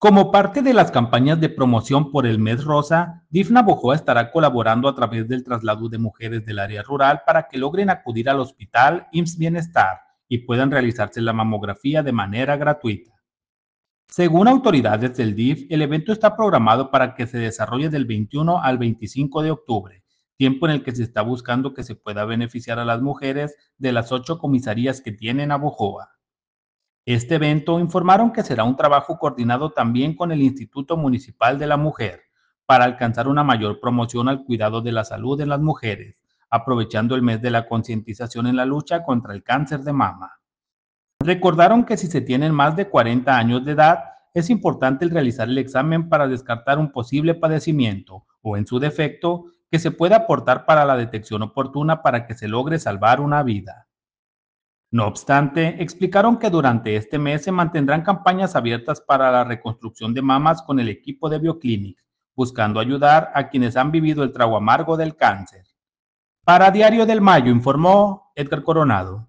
Como parte de las campañas de promoción por el mes rosa, DIF bojoa estará colaborando a través del traslado de mujeres del área rural para que logren acudir al hospital IMSS Bienestar y puedan realizarse la mamografía de manera gratuita. Según autoridades del DIF, el evento está programado para que se desarrolle del 21 al 25 de octubre, tiempo en el que se está buscando que se pueda beneficiar a las mujeres de las ocho comisarías que tienen a Bojoa. Este evento informaron que será un trabajo coordinado también con el Instituto Municipal de la Mujer para alcanzar una mayor promoción al cuidado de la salud en las mujeres, aprovechando el mes de la concientización en la lucha contra el cáncer de mama. Recordaron que si se tienen más de 40 años de edad, es importante realizar el examen para descartar un posible padecimiento o, en su defecto, que se pueda aportar para la detección oportuna para que se logre salvar una vida. No obstante, explicaron que durante este mes se mantendrán campañas abiertas para la reconstrucción de mamas con el equipo de Bioclinic, buscando ayudar a quienes han vivido el trago amargo del cáncer. Para Diario del Mayo informó Edgar Coronado.